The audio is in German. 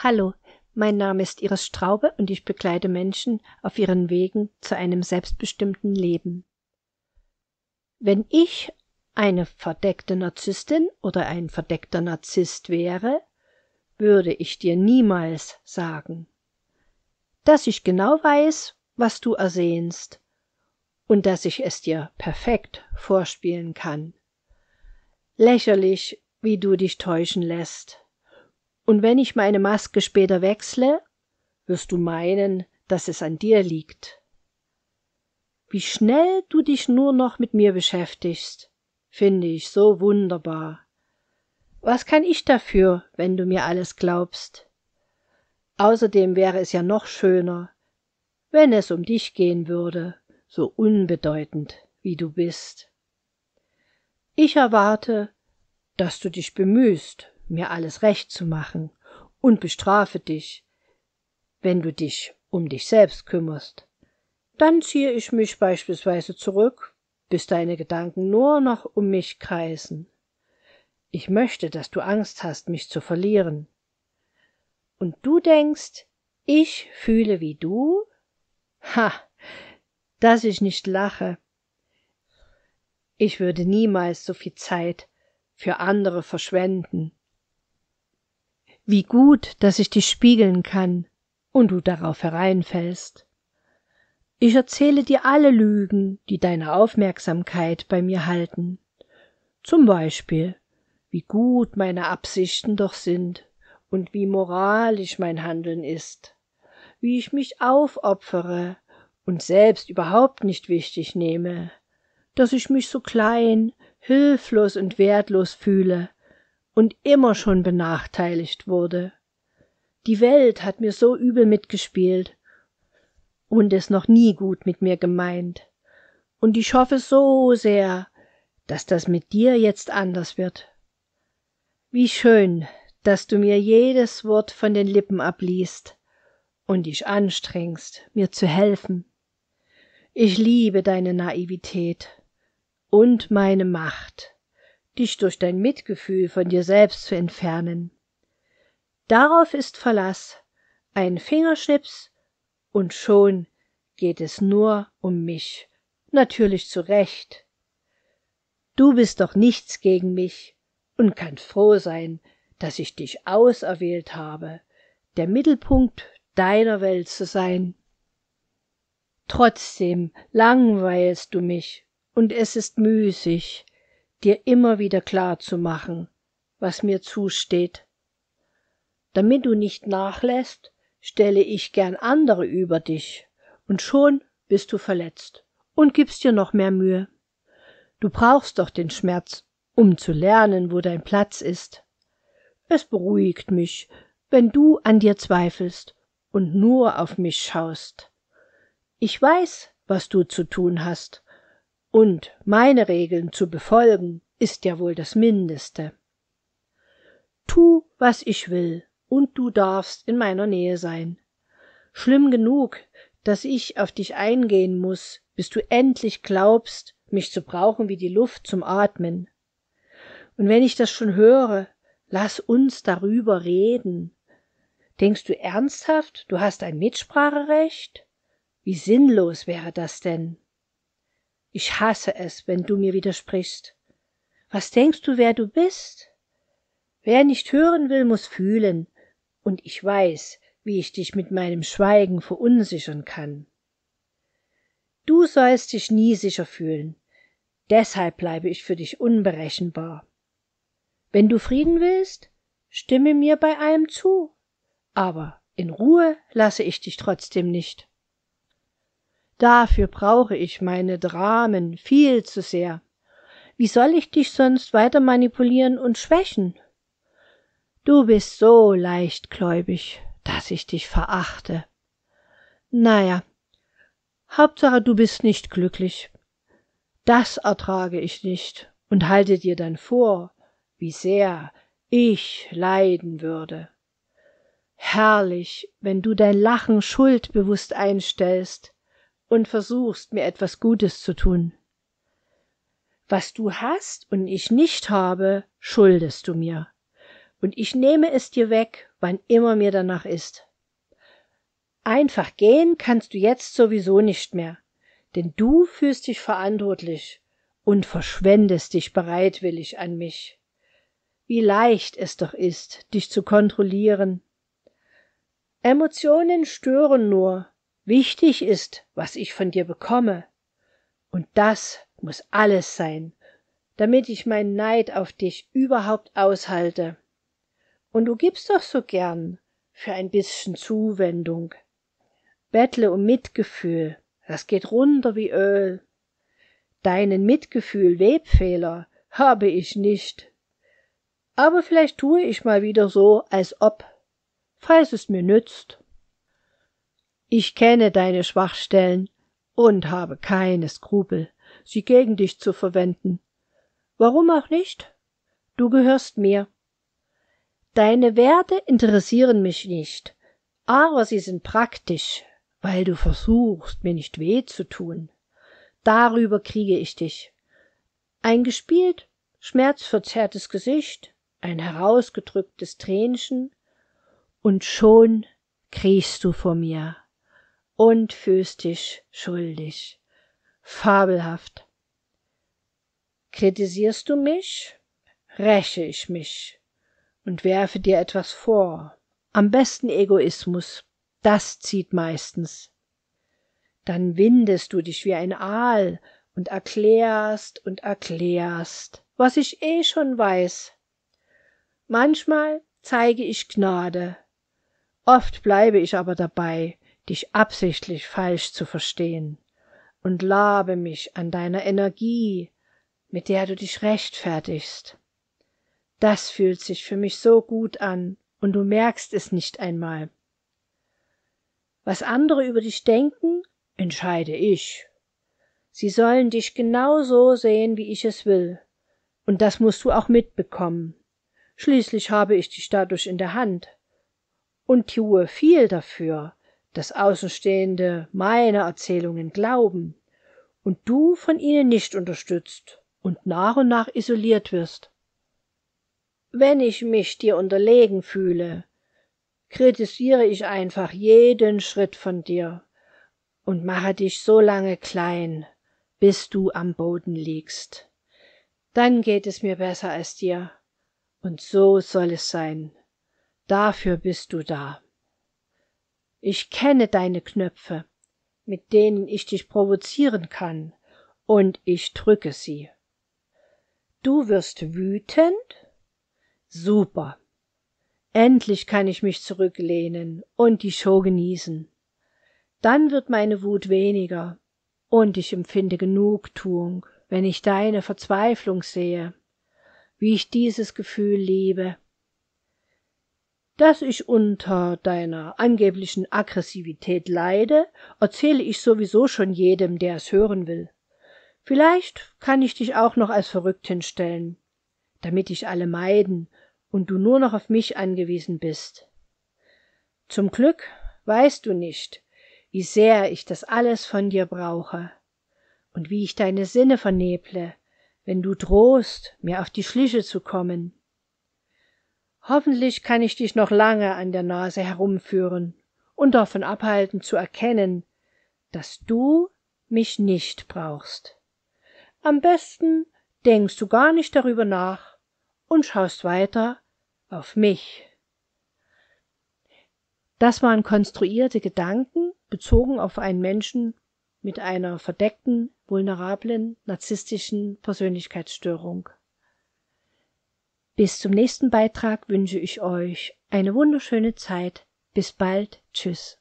Hallo, mein Name ist Iris Straube und ich begleite Menschen auf ihren Wegen zu einem selbstbestimmten Leben. Wenn ich eine verdeckte Narzisstin oder ein verdeckter Narzisst wäre, würde ich dir niemals sagen, dass ich genau weiß, was du ersehnst und dass ich es dir perfekt vorspielen kann. Lächerlich, wie du dich täuschen lässt und wenn ich meine maske später wechsle wirst du meinen dass es an dir liegt wie schnell du dich nur noch mit mir beschäftigst finde ich so wunderbar was kann ich dafür wenn du mir alles glaubst außerdem wäre es ja noch schöner wenn es um dich gehen würde so unbedeutend wie du bist ich erwarte dass du dich bemühst mir alles recht zu machen und bestrafe dich, wenn du dich um dich selbst kümmerst. Dann ziehe ich mich beispielsweise zurück, bis deine Gedanken nur noch um mich kreisen. Ich möchte, dass du Angst hast, mich zu verlieren. Und du denkst, ich fühle wie du? Ha, dass ich nicht lache. Ich würde niemals so viel Zeit für andere verschwenden. Wie gut, dass ich dich spiegeln kann und du darauf hereinfällst. Ich erzähle dir alle Lügen, die deine Aufmerksamkeit bei mir halten. Zum Beispiel, wie gut meine Absichten doch sind und wie moralisch mein Handeln ist, wie ich mich aufopfere und selbst überhaupt nicht wichtig nehme, dass ich mich so klein, hilflos und wertlos fühle, und immer schon benachteiligt wurde. Die Welt hat mir so übel mitgespielt und es noch nie gut mit mir gemeint. Und ich hoffe so sehr, dass das mit dir jetzt anders wird. Wie schön, dass du mir jedes Wort von den Lippen abliest und dich anstrengst, mir zu helfen. Ich liebe deine Naivität und meine Macht dich durch dein Mitgefühl von dir selbst zu entfernen. Darauf ist Verlass, ein Fingerschnips und schon geht es nur um mich, natürlich zu Recht. Du bist doch nichts gegen mich und kannst froh sein, dass ich dich auserwählt habe, der Mittelpunkt deiner Welt zu sein. Trotzdem langweilst du mich und es ist müßig, dir immer wieder klar zu machen, was mir zusteht. Damit du nicht nachlässt, stelle ich gern andere über dich und schon bist du verletzt und gibst dir noch mehr Mühe. Du brauchst doch den Schmerz, um zu lernen, wo dein Platz ist. Es beruhigt mich, wenn du an dir zweifelst und nur auf mich schaust. Ich weiß, was du zu tun hast, und meine regeln zu befolgen ist ja wohl das mindeste tu was ich will und du darfst in meiner nähe sein schlimm genug daß ich auf dich eingehen muß bis du endlich glaubst mich zu brauchen wie die luft zum atmen und wenn ich das schon höre laß uns darüber reden denkst du ernsthaft du hast ein mitspracherecht wie sinnlos wäre das denn ich hasse es wenn du mir widersprichst was denkst du wer du bist wer nicht hören will muß fühlen und ich weiß wie ich dich mit meinem schweigen verunsichern kann du sollst dich nie sicher fühlen deshalb bleibe ich für dich unberechenbar wenn du frieden willst stimme mir bei allem zu aber in ruhe lasse ich dich trotzdem nicht dafür brauche ich meine dramen viel zu sehr wie soll ich dich sonst weiter manipulieren und schwächen du bist so leichtgläubig dass ich dich verachte Naja, hauptsache du bist nicht glücklich das ertrage ich nicht und halte dir dann vor wie sehr ich leiden würde herrlich wenn du dein lachen schuldbewusst einstellst und versuchst, mir etwas Gutes zu tun. Was du hast und ich nicht habe, schuldest du mir, und ich nehme es dir weg, wann immer mir danach ist. Einfach gehen kannst du jetzt sowieso nicht mehr, denn du fühlst dich verantwortlich und verschwendest dich bereitwillig an mich. Wie leicht es doch ist, dich zu kontrollieren. Emotionen stören nur, Wichtig ist, was ich von dir bekomme. Und das muss alles sein, damit ich meinen Neid auf dich überhaupt aushalte. Und du gibst doch so gern für ein bisschen Zuwendung. Bettle um Mitgefühl, das geht runter wie Öl. Deinen Mitgefühl-Webfehler habe ich nicht. Aber vielleicht tue ich mal wieder so, als ob, falls es mir nützt ich kenne deine schwachstellen und habe keine skrupel sie gegen dich zu verwenden warum auch nicht du gehörst mir deine werte interessieren mich nicht aber sie sind praktisch weil du versuchst mir nicht weh zu tun darüber kriege ich dich ein gespielt schmerzverzerrtes gesicht ein herausgedrücktes tränchen und schon kriechst du vor mir und fühlst dich schuldig fabelhaft kritisierst du mich räche ich mich und werfe dir etwas vor am besten egoismus das zieht meistens dann windest du dich wie ein aal und erklärst und erklärst was ich eh schon weiß manchmal zeige ich gnade oft bleibe ich aber dabei dich absichtlich falsch zu verstehen und labe mich an deiner Energie, mit der du dich rechtfertigst. Das fühlt sich für mich so gut an und du merkst es nicht einmal. Was andere über dich denken, entscheide ich. Sie sollen dich genau so sehen, wie ich es will. Und das musst du auch mitbekommen. Schließlich habe ich dich dadurch in der Hand und tue viel dafür, dass Außenstehende meine Erzählungen glauben und du von ihnen nicht unterstützt und nach und nach isoliert wirst. Wenn ich mich dir unterlegen fühle, kritisiere ich einfach jeden Schritt von dir und mache dich so lange klein, bis du am Boden liegst. Dann geht es mir besser als dir. Und so soll es sein. Dafür bist du da. Ich kenne deine Knöpfe, mit denen ich dich provozieren kann, und ich drücke sie. Du wirst wütend? Super. Endlich kann ich mich zurücklehnen und die Show genießen. Dann wird meine Wut weniger und ich empfinde Genugtuung, wenn ich deine Verzweiflung sehe. Wie ich dieses Gefühl liebe. Dass ich unter deiner angeblichen Aggressivität leide, erzähle ich sowieso schon jedem, der es hören will. Vielleicht kann ich dich auch noch als verrückt hinstellen, damit dich alle meiden und du nur noch auf mich angewiesen bist. Zum Glück weißt du nicht, wie sehr ich das alles von dir brauche und wie ich deine Sinne verneble, wenn du drohst, mir auf die Schliche zu kommen. Hoffentlich kann ich dich noch lange an der Nase herumführen und davon abhalten zu erkennen, dass du mich nicht brauchst. Am besten denkst du gar nicht darüber nach und schaust weiter auf mich. Das waren konstruierte Gedanken bezogen auf einen Menschen mit einer verdeckten, vulnerablen, narzisstischen Persönlichkeitsstörung. Bis zum nächsten Beitrag wünsche ich euch eine wunderschöne Zeit. Bis bald. Tschüss.